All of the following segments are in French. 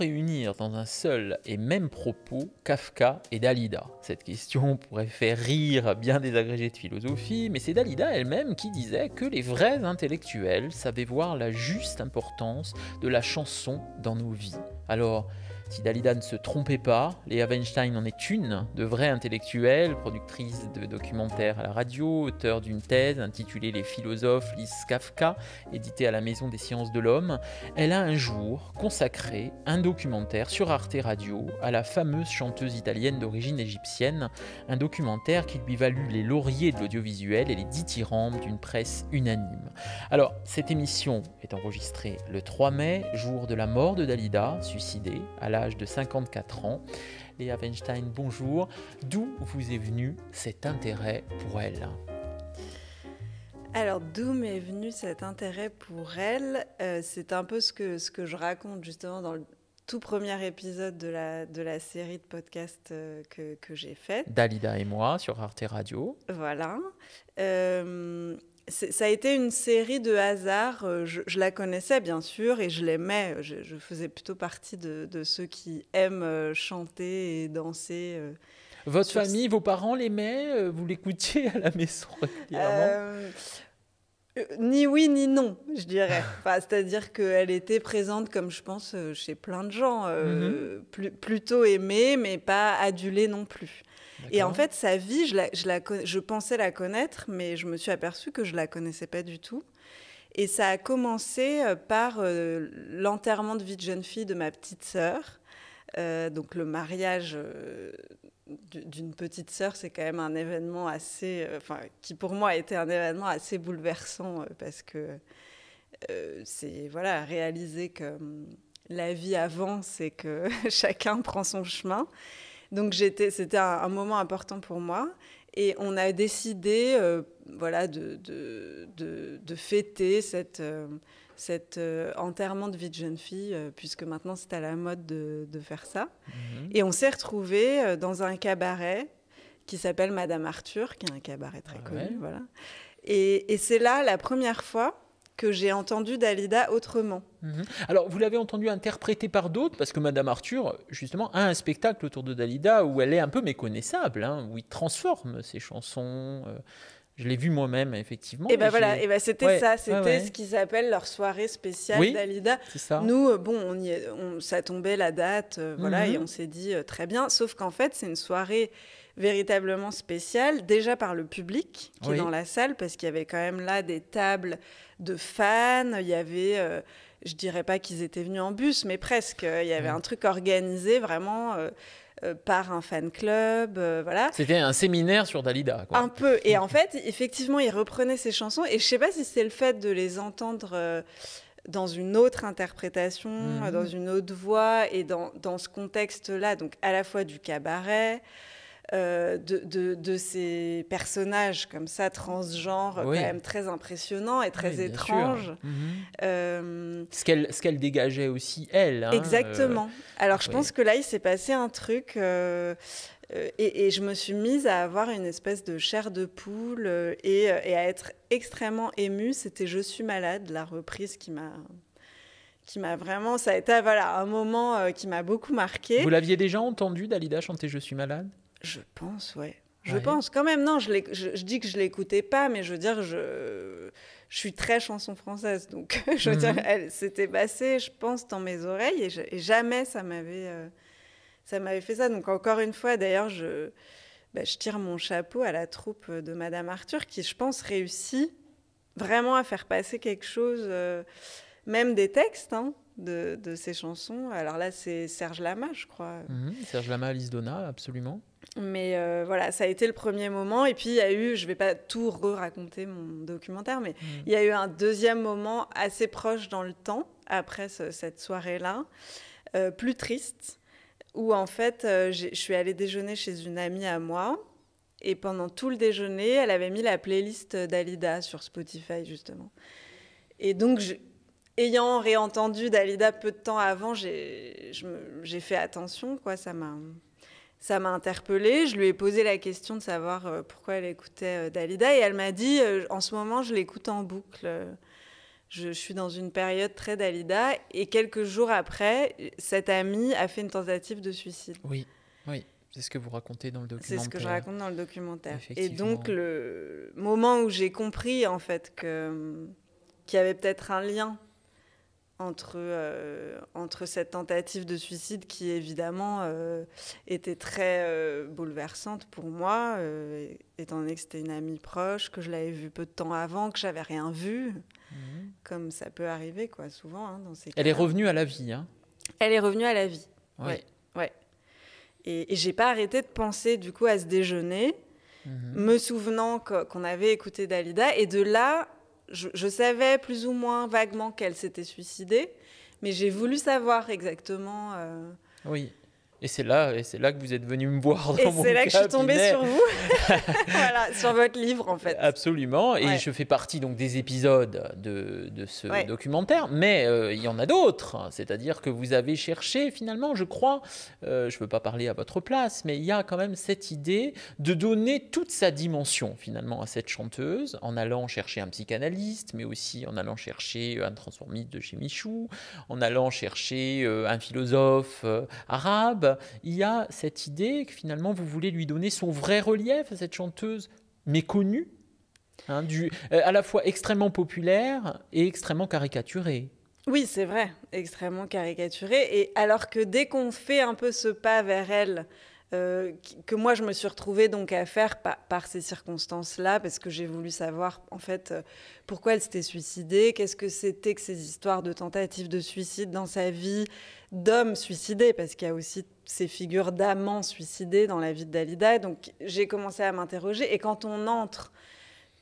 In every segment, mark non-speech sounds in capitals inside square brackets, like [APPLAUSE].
réunir dans un seul et même propos Kafka et Dalida Cette question pourrait faire rire bien des agrégés de philosophie, mais c'est Dalida elle-même qui disait que les vrais intellectuels savaient voir la juste importance de la chanson dans nos vies. Alors, si Dalida ne se trompait pas, Léa Weinstein en est une, de vraie intellectuelle, productrice de documentaires à la radio, auteur d'une thèse intitulée Les philosophes Lis Kafka, éditée à la Maison des sciences de l'homme. Elle a un jour consacré un documentaire sur Arte Radio à la fameuse chanteuse italienne d'origine égyptienne, un documentaire qui lui valut les lauriers de l'audiovisuel et les dithyrambes d'une presse unanime. Alors, cette émission est enregistrée le 3 mai, jour de la mort de Dalida, suicidée, à la de 54 ans. Léa Weinstein, bonjour. D'où vous est venu cet intérêt pour elle alors, d'où m'est venu cet intérêt pour elle euh, C'est un peu ce que, ce que je raconte justement dans le tout premier épisode de la, de la série de podcasts euh, que, que j'ai faite. Dalida et moi sur Arte Radio. Voilà. Euh, ça a été une série de hasards. Euh, je, la connaissais bien sûr et je l'aimais. Je, je, faisais plutôt partie de, ceux qui aiment euh, chanter et danser. Euh, Votre famille, vos parents l'aimaient Vous l'écoutiez à la maison [LAUGHS] régulièrement euh, ni oui ni non, je dirais. [LAUGHS] C'est-à-dire qu'elle était présente, comme je pense, euh, chez plein de gens, euh, mhm. plutôt aimée, mais pas adulée non plus. Et en fait, sa vie, je, la, je pensais la connaître, mais je me suis aperçue que je la connaissais pas du tout. Et ça a commencé par l'enterrement de vie de jeune fille de ma petite sœur. donc le mariage d'une petite sœur, c'est quand même un événement assez, euh, qui pour moi a été un événement assez bouleversant euh, parce que euh, c'est voilà réaliser que hum, la vie avance et que [LAUGHS] chacun prend son chemin. Donc j'étais, c'était un, moment important pour moi. Et on a décidé euh, voilà, de, fêter cet euh, euh, enterrement de vie de jeune fille, puisque maintenant c'est à la mode de, faire ça. Mhm. Et on s'est retrouvés dans un cabaret qui s'appelle Madame Arthur, qui est un cabaret très ah connu. Voilà. Et, et c'est là la première fois que j'ai entendu Dalida autrement. Mhm. Alors, vous l'avez entendu interpréter par d'autres, parce que Madame Arthur, justement, a un spectacle autour de Dalida où elle est un peu méconnaissable, hein, où il transforme ses chansons, euh, je l'ai vu moi-même, effectivement. Et ben voilà, et bah c'était ça, c'était ce qu'ils appellent leur soirée spéciale d'Alida. Nous, euh, bon, on, y on ça tombait la date, euh, voilà, et mhm. on s'est dit euh, très bien. Sauf qu'en fait, c'est une soirée véritablement spéciale, déjà par le public qui est dans la salle, parce qu'il y avait quand même là des tables de fans, il y avait. je je dirais pas qu'ils étaient venus en bus, mais presque. Il y avait mhm. un truc organisé vraiment euh, par un fan club, euh, voilà. C'était un séminaire sur Dalida. Quoi. Un peu. Et en fait, effectivement, il reprenait ses chansons. Et je sais pas si c'est le fait de les entendre. Euh, dans une autre interprétation, mhm. dans une autre voix et dans ce contexte-là, donc à la fois du cabaret, euh, de, de, ces personnages comme ça, transgenres, quand même très impressionnants et très étranges. Mhm. Euh, ce qu'elle dégageait aussi, elle. Hein, Exactement. Euh, Alors je pense que là, il s'est passé un truc. Et, je me suis mise à avoir une espèce de chair de poule et, à être extrêmement émue. C'était Je suis malade, la reprise qui m'a qui m'a vraiment, ça a été voilà, un moment qui m'a beaucoup marqué. Vous l'aviez déjà entendu, Dalida, chanter Je suis malade je pense, ouais. Je pense quand même, non, je, dis que je l'écoutais pas, mais je veux dire, je, je suis très chanson française, donc [LAUGHS] je veux dire, mhm. elle s'était passée, je pense, dans mes oreilles, et, jamais ça m'avait, euh, m'avait fait ça. Donc encore une fois, d'ailleurs, je, bah, je tire mon chapeau à la troupe de Madame Arthur, qui, je pense, réussit vraiment à faire passer quelque chose, euh, même des textes, hein, de, ces chansons. Alors là, c'est Serge Lama, je crois. Mhm. Serge Lama, Alice Donna, absolument. Mais euh, voilà, ça a été le premier moment. Et puis il y a eu, je vais pas tout raconter mon documentaire, mais mm. il y a eu un deuxième moment assez proche dans le temps, après cette soirée-là, euh, plus triste, où en fait euh, je suis allée déjeuner chez une amie à moi. Et pendant tout le déjeuner, elle avait mis la playlist d'Alida sur Spotify, justement. Et donc, ayant réentendu Dalida peu de temps avant, j'ai fait attention, quoi, ça m'a ça m'a interpellée. Je lui ai posé la question de savoir euh, pourquoi elle écoutait euh, Dalida et elle m'a dit euh, en ce moment je l'écoute en boucle. Je, suis dans une période très Dalida et quelques jours après, cette amie a fait une tentative de suicide. Oui, oui. C'est ce que vous racontez dans le documentaire. C'est ce que je raconte dans le documentaire. Et donc le moment où j'ai compris en fait que qu'il y avait peut-être un lien entre, euh, entre cette tentative de suicide qui évidemment euh, était très euh, bouleversante pour moi, étant donné que c'était une amie proche, que je l'avais vue peu de temps avant, que j'avais rien vu, mhm. comme ça peut arriver quoi, souvent hein, dans ces Elle est revenue à la vie. Hein. Elle est revenue à la vie. Oui. Ouais, ouais. Et, je j'ai pas arrêté de penser du coup à ce déjeuner, mhm. me souvenant qu'on avait écouté Dalida, et de là je, savais plus ou moins vaguement qu'elle s'était suicidée, mais j'ai voulu savoir exactement. Euh, oui. Et c'est là, et c'est là que vous êtes venu me voir. Dans et c'est là que je suis tombée sur vous, [LAUGHS] sur votre livre en fait. Absolument. Et je fais partie donc des épisodes de, ce documentaire, mais euh, il y en a d'autres. Hein, c'est-à-dire que vous avez cherché finalement, je crois, euh, je ne veux pas parler à votre place, mais il y a quand même cette idée de donner toute sa dimension finalement à cette chanteuse en allant chercher un psychanalyste, mais aussi en allant chercher euh, un transformiste de chez Michou, en allant chercher un philosophe arabe il y a cette idée que finalement vous voulez lui donner son vrai relief à cette chanteuse méconnue, hein, euh, à la fois extrêmement populaire et extrêmement caricaturée. Oui, c'est vrai, extrêmement caricaturée. Et alors que dès qu'on fait un peu ce pas vers elle, euh, que moi je me suis retrouvée donc à faire par, ces circonstances-là, parce que j'ai voulu savoir en fait euh, pourquoi elle s'était suicidée, qu'est-ce que c'était que ces histoires de tentatives de suicide dans sa vie, d'homme suicidé parce qu'il y a aussi ces figures d'amants suicidés dans la vie de Dalida. Donc j'ai commencé à m'interroger, et quand on entre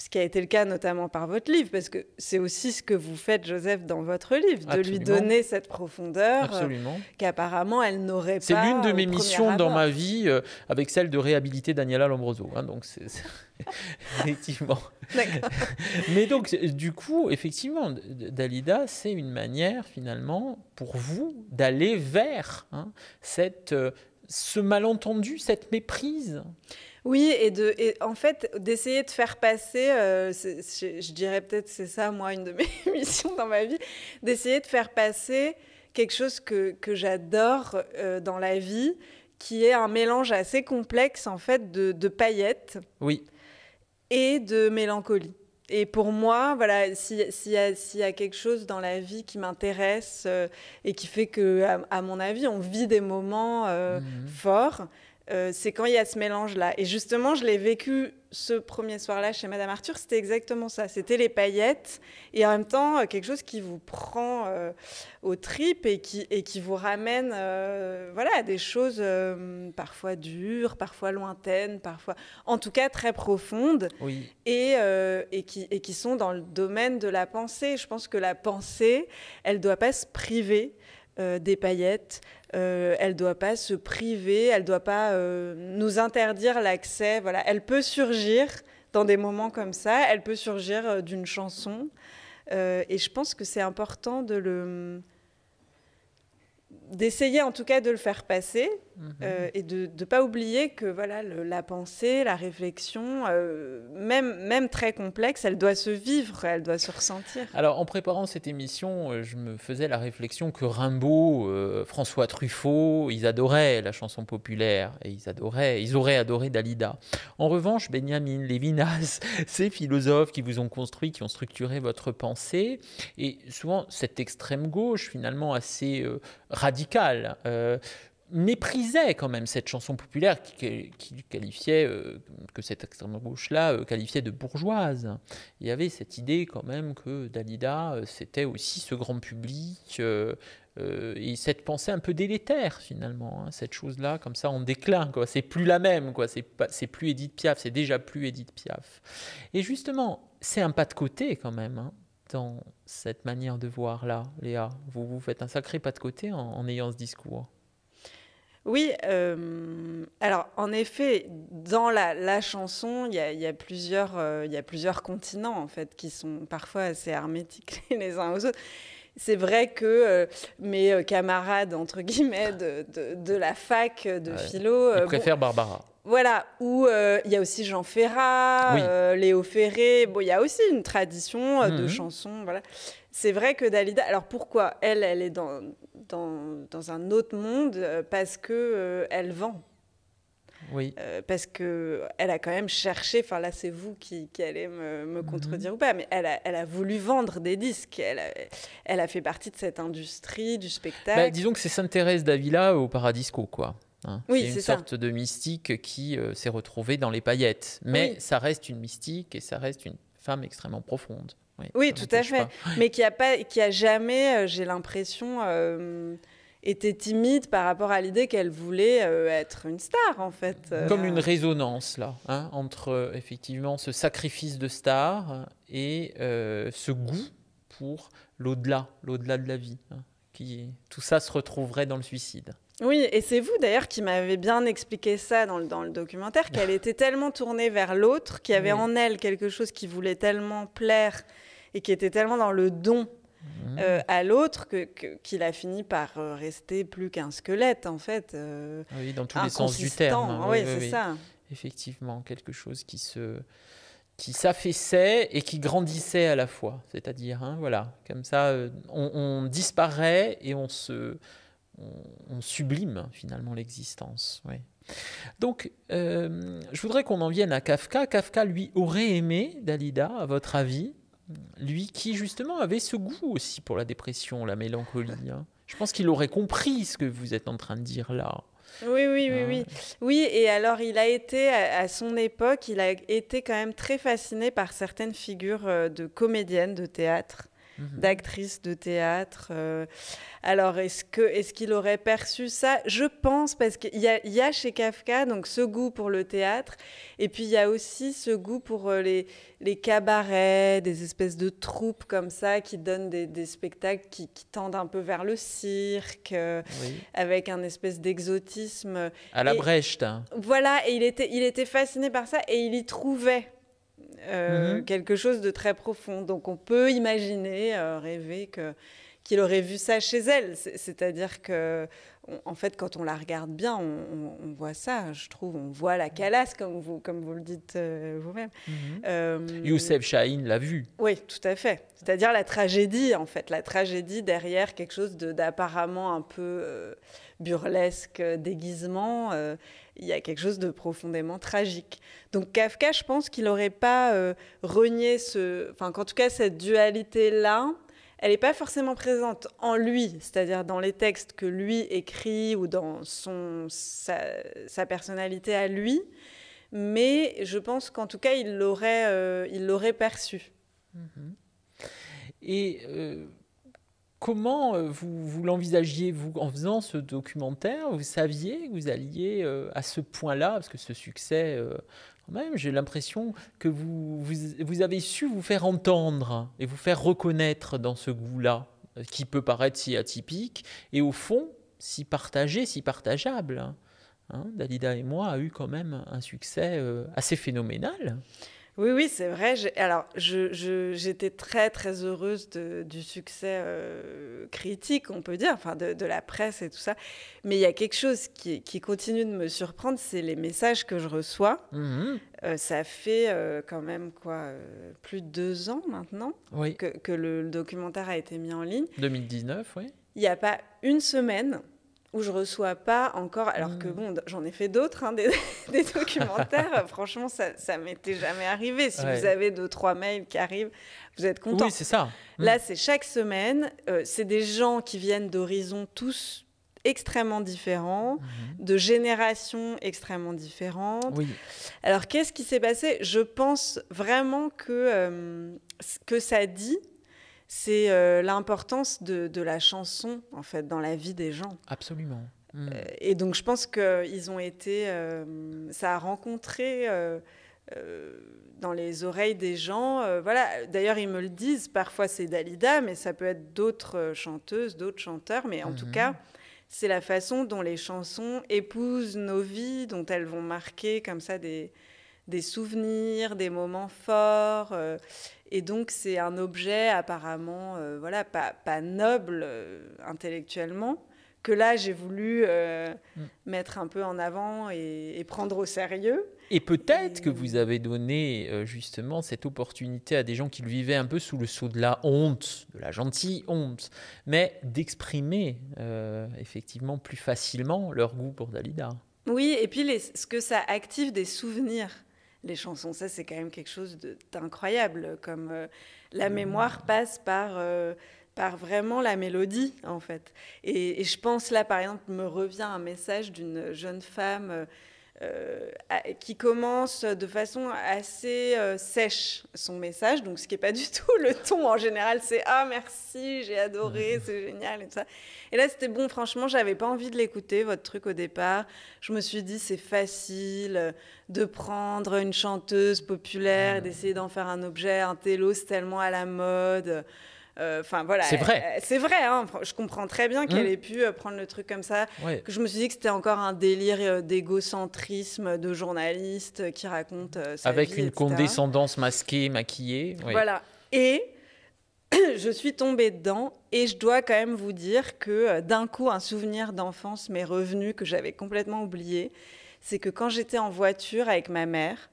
ce qui a été le cas notamment par votre livre, parce que c'est aussi ce que vous faites, Joseph, dans votre livre, de lui donner cette profondeur euh, qu'apparemment elle n'aurait pas. C'est l'une de euh, mes missions dans ma vie, euh, avec celle de réhabiliter Daniela Lombroso. Hein, donc, c'est, [LAUGHS] effectivement. [LAUGHS] Mais donc, du coup, effectivement, Dalida, c'est une manière finalement pour vous d'aller vers hein, cette, ce malentendu, cette méprise. Oui, et, de, en fait, d'essayer de faire passer, euh, je, dirais peut-être c'est ça, moi, une de [LAUGHS] mes missions dans ma vie, d'essayer de faire passer quelque chose que, que j'adore euh, dans la vie, qui est un mélange assez complexe, en fait, de, paillettes oui. et de mélancolie. Et pour moi, voilà, s'il y, y, a quelque chose dans la vie qui m'intéresse euh, et qui fait que, à, mon avis, on vit des moments mmh. forts, euh, c'est quand il y a ce mélange-là. Et justement, je l'ai vécu ce premier soir-là chez Madame Arthur, c'était exactement ça. C'était les paillettes et en même temps euh, quelque chose qui vous prend au euh, aux tripes et qui, vous ramène voilà, à des choses parfois dures, parfois lointaines, parfois en tout cas très profondes et, qui, et qui sont dans le domaine de la pensée. Je pense que la pensée, elle ne doit pas se priver euh, des paillettes. Euh, elle ne doit pas se priver, elle ne doit pas euh, nous interdire l'accès. Voilà, elle peut surgir dans des moments comme ça, elle peut surgir d'une chanson. et je pense que c'est important de le d'essayer en tout cas de le faire passer Mhm. Euh, et de ne pas oublier que voilà la pensée, la réflexion, euh, même, même très complexe, elle doit se vivre, elle doit se ressentir. Alors en préparant cette émission, euh, je me faisais la réflexion que Rimbaud, François Truffaut, ils adoraient la chanson populaire et ils adoraient, ils auraient adoré Dalida. En revanche, Benjamin Levinas, [LAUGHS] ces philosophes qui vous ont construit, qui ont structuré votre pensée, et souvent cette extrême gauche finalement assez radicale méprisait quand même cette chanson populaire qui, qualifiait, euh, que cette extrême gauche-là euh, qualifiait de bourgeoise. Il y avait cette idée quand même que Dalida, euh, c'était aussi ce grand public, et cette pensée un peu délétère finalement, hein, cette chose-là, comme ça en déclin, quoi. C'est plus la même, quoi. C'est, plus Edith Piaf, c'est déjà plus Edith Piaf. Et justement, c'est un pas de côté quand même. Hein, dans cette manière de voir là, Léa Vous vous faites un sacré pas de côté en ayant ce discours. Oui, euh, alors en effet, dans la, chanson, il y, a plusieurs, euh, a plusieurs continents en fait qui sont parfois assez hermétiques [LAUGHS] les uns aux autres. C'est vrai que euh, mes camarades entre guillemets de, la fac de philo, ils préfèrent Barbara. Voilà, où il y a aussi Jean Ferrat, Léo Ferré. Bon, il y a aussi une tradition de mhm. chansons. Voilà, c'est vrai que Dalida. Alors pourquoi elle, elle est dans dans, un autre monde euh, parce que euh, elle vend. Oui. Euh, parce que elle a quand même cherché, enfin là c'est vous qui, allez me, mhm. contredire ou pas, mais elle a, voulu vendre des disques, elle a, fait partie de cette industrie du spectacle. Bah, disons que c'est Sainte-Thérèse d'Avila au Paradisco, quoi. Hein. Oui, c'est une sorte de mystique qui s'est retrouvée dans les paillettes, mais ça reste une mystique et ça reste une femme extrêmement profonde. Oui, tout à fait. Mais qui a, pas, qui a jamais, euh, j'ai l'impression, euh, était été timide par rapport à l'idée qu'elle voulait euh, être une star, en fait. Comme une résonance, là, hein, entre effectivement ce sacrifice de star et ce goût pour l'au-delà, l'au-delà de la vie. Hein, qui, tout ça se retrouverait dans le suicide. Oui, et c'est vous d'ailleurs qui m'avez bien expliqué ça dans le, dans le documentaire, qu'elle [LAUGHS] était tellement tournée vers l'autre, qu'il y avait en elle quelque chose qui voulait tellement plaire et qui était tellement dans le don mmh. euh, à l'autre que, qu'il a fini par euh, rester plus qu'un squelette, en fait. Euh, oui, dans tous les sens du terme. Hein. oui, c'est ça. Effectivement, quelque chose qui se qui s'affaissait et qui grandissait à la fois. C'est-à-dire, hein, voilà, comme ça, on, disparaît et on se, on, sublime finalement l'existence. Donc, je voudrais qu'on en vienne à Kafka. Kafka, lui, aurait aimé Dalida, à votre avis lui qui justement avait ce goût aussi pour la dépression, la mélancolie. Hein. Je pense qu'il aurait compris ce que vous êtes en train de dire là. Oui, oui, oui, oui. Ah oui, et alors il a été, à son époque, il a été quand même très fasciné par certaines figures euh, de comédiennes de théâtre. Mhm. d'actrice de théâtre. Euh, alors, est-ce que est-ce qu'il aurait perçu ça Je pense parce qu'il y, a, chez Kafka donc ce goût pour le théâtre, et puis il y a aussi ce goût pour euh, les, cabarets, des espèces de troupes comme ça qui donnent des, spectacles qui, tendent un peu vers le cirque, euh, avec un espèce d'exotisme. À la Brecht. Hein. Voilà, et il était, il était fasciné par ça et il y trouvait euh, mhm. quelque chose de très profond. Donc on peut imaginer, euh, rêver que qu'il aurait vu ça chez elle, c'est-à-dire que en fait, quand on la regarde bien, on, voit ça, je trouve. On voit la calasse, comme vous, comme vous le dites euh, vous-même. Mhm. Euh, Youssef Chahine l'a vu. Oui, tout à fait. C'est-à-dire la tragédie, en fait. La tragédie derrière quelque chose d'apparemment un peu euh, burlesque, déguisement. il y a quelque chose de profondément tragique. Donc Kafka, je pense qu'il n'aurait pas renié ce... Enfin, qu'en tout cas, cette dualité-là elle n'est pas forcément présente en lui, c'est-à-dire dans les textes que lui écrit ou dans son, sa, personnalité à lui, mais je pense qu'en tout cas, il l'aurait, perçue. il l'aurait perçu. Mm-hmm. Et euh, comment euh, vous, vous l'envisagiez, vous, en faisant ce documentaire Vous saviez que vous alliez euh, à ce point-là, parce que ce succès, j'ai l'impression que vous, avez su vous faire entendre et vous faire reconnaître dans ce goût-là, euh, qui peut paraître si atypique, et au fond, si partagé, si partageable. Hein. Hein, Dalida et moi a eu quand même un succès euh, assez phénoménal. Oui, oui, c'est vrai. Alors, j'étais très, très heureuse du succès euh, critique, on peut dire, enfin, de, la presse et tout ça. Mais il y a quelque chose qui, continue de me surprendre, c'est les messages que je reçois. Mhm. Euh, ça fait euh, quand même quoi, plus de deux ans maintenant que, le, le, documentaire a été mis en ligne. 2019, oui. Il n'y a pas une semaine où je reçois pas encore, alors que hmm. bon, j'en ai fait d'autres, hein, [LAUGHS] des, documentaires. franchement, ça, ça m'était jamais arrivé. Si vous avez deux, trois mails qui arrivent, vous êtes content. Oui, c'est ça. Hmm. Là, c'est chaque semaine. Euh, c'est des gens qui viennent d'horizons tous extrêmement différents, mhm. de générations extrêmement différentes. Oui. Alors, qu'est-ce qui s'est passé Je pense vraiment que euh, que ça dit, c'est euh, l'importance de, la chanson, en fait, dans la vie des gens. Absolument. Hmm. Euh, et donc, je pense ils ont été. Euh, ça a rencontré. dans les oreilles des gens. voilà. D'ailleurs, ils me le disent. Parfois, c'est Dalida, mais ça peut être d'autres chanteuses, d'autres chanteurs. Mais en tout mhm. cas, c'est la façon dont les chansons épousent nos vies, dont elles vont marquer comme ça des, souvenirs, des moments forts. Et donc c'est un objet apparemment euh, voilà pas, noble euh, intellectuellement que là j'ai voulu euh, mm. mettre un peu en avant et, prendre au sérieux. Et peut-être que vous avez donné justement cette opportunité à des gens qui le vivaient un peu sous le sceau de la honte, de la gentille honte, mais d'exprimer effectivement plus facilement leur goût pour Dalida. Oui, et puis ce que ça active des souvenirs les chansons. Ça, c'est quand même quelque chose d'incroyable. Comme euh, la mémoire passe euh, par, vraiment la mélodie, en fait. et, je pense là, par exemple, me revient un message d'une jeune femme euh, euh, qui commence de façon assez euh, sèche son message, donc ce qui n'est pas du [LAUGHS] tout le ton en général, c'est ah merci, j'ai adoré, c'est génial et ça. Et là c'était bon, franchement, j'avais pas envie de l'écouter votre truc au départ. Je me suis dit c'est facile de prendre une chanteuse populaire d'essayer d'en faire un objet, un télo, tellement à la mode. Euh, voilà. C'est vrai. Euh, hein. je comprends très bien qu'elle mmh. ait pu euh, prendre le truc comme ça. Que je me suis dit que c'était encore un délire d'égocentrisme de journaliste qui raconte. Sa Avec une condescendance masquée, maquillée. Voilà. Et [CLEARS THROAT] je suis tombée dedans et je dois quand même vous dire que d'un coup, un souvenir d'enfance m'est revenu que j'avais complètement oublié. C'est que quand j'étais en voiture avec ma mère,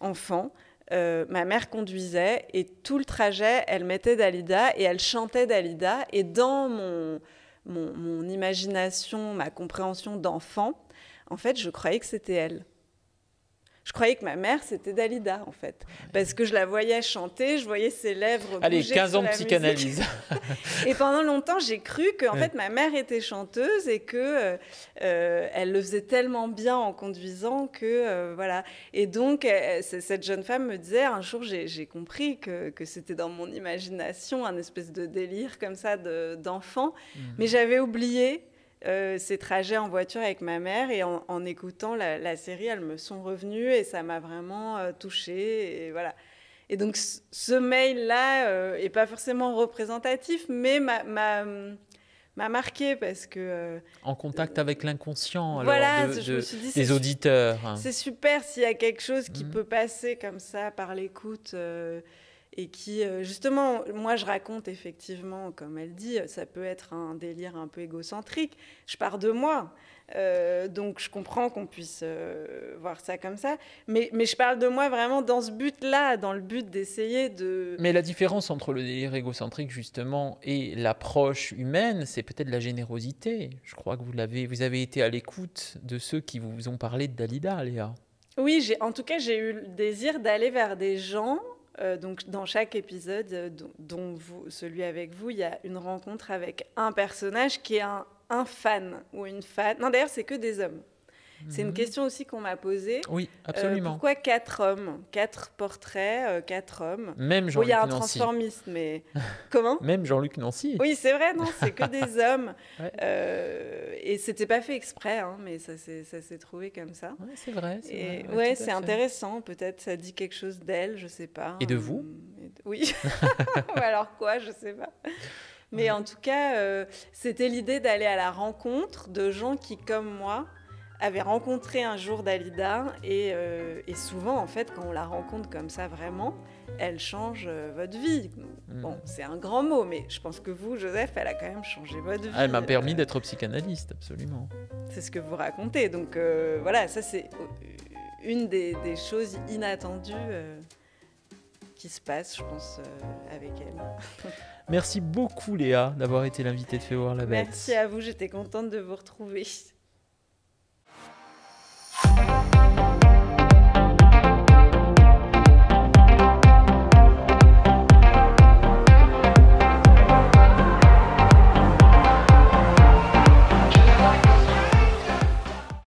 enfant, euh, ma mère conduisait et tout le trajet, elle mettait Dalida et elle chantait Dalida. Et dans mon imagination, ma compréhension d'enfant, en fait, je croyais que c'était elle. Je croyais que ma mère, c'était Dalida, en fait. Parce que je la voyais chanter, je voyais ses lèvres. Allez, 15 ans de psychanalyse. [LAUGHS] et pendant longtemps, j'ai cru que, fait, ma mère était chanteuse et que euh, euh, elle le faisait tellement bien en conduisant que, euh, voilà. Et donc, cette jeune femme me disait, un jour, j'ai compris que, c'était dans mon imagination, un espèce de délire comme ça d'enfant. De, mmh. Mais j'avais oublié euh, ces trajets en voiture avec ma mère et en, écoutant la, série, elles me sont revenues et ça m'a vraiment euh, touchée. Et voilà. Et donc ce mail-là euh, est pas forcément représentatif, mais m'a, m'a, hum, marqué parce que en contact avec l'inconscient les auditeurs. Hein. c'est super s'il y a quelque chose qui mmh. peut passer comme ça par l'écoute et qui, euh, justement, moi je raconte effectivement, comme elle dit, ça peut être un délire un peu égocentrique, je pars de moi. Euh, donc je comprends qu'on puisse euh, voir ça comme ça, mais, je parle de moi vraiment dans ce but-là, dans le but d'essayer de... Mais la différence entre le délire égocentrique justement et l'approche humaine, c'est peut-être la générosité. Je crois que vous, l'avez, vous avez été à l'écoute de ceux qui vous ont parlé de Dalida, Léa. Oui, en tout cas, j'ai eu le désir d'aller vers des gens euh, donc dans chaque épisode, euh, dont celui avec vous, il y a une rencontre avec un personnage qui est un, fan ou une fan. Non, d'ailleurs, c'est que des hommes. C'est une mhm. question aussi qu'on m'a posée. Oui, absolument. Euh, pourquoi quatre hommes Quatre portraits, euh, quatre hommes. Même Jean-Luc Nancy. il y a un transformiste, mais [LAUGHS] comment Même Jean-Luc Nancy. Oui, c'est vrai, non, c'est que des [LAUGHS] hommes. Et euh, et c'était pas fait exprès, hein, mais ça s'est trouvé comme ça. Oui, c'est vrai. Et, ouais, c'est intéressant. Peut-être ça dit quelque chose d'elle, je sais pas. Et de vous Oui. [LAUGHS] alors quoi, je sais pas. Mais en tout cas, euh, c'était l'idée d'aller à la rencontre de gens qui, comme moi, avait rencontré un jour Dalida euh, et, souvent en fait quand on la rencontre comme ça vraiment, elle change euh, votre vie. Mm. Bon, c'est un grand mot, mais je pense que vous, Joseph, elle a quand même changé votre vie. Ah, elle m'a permis euh. d'être psychanalyste, absolument. C'est ce que vous racontez, donc voilà, ça c'est une des, choses inattendues qui se passe, je pense, avec elle. Merci beaucoup Léa d'avoir été l'invitée de Fais voir la bête. Merci à vous, j'étais contente de vous retrouver.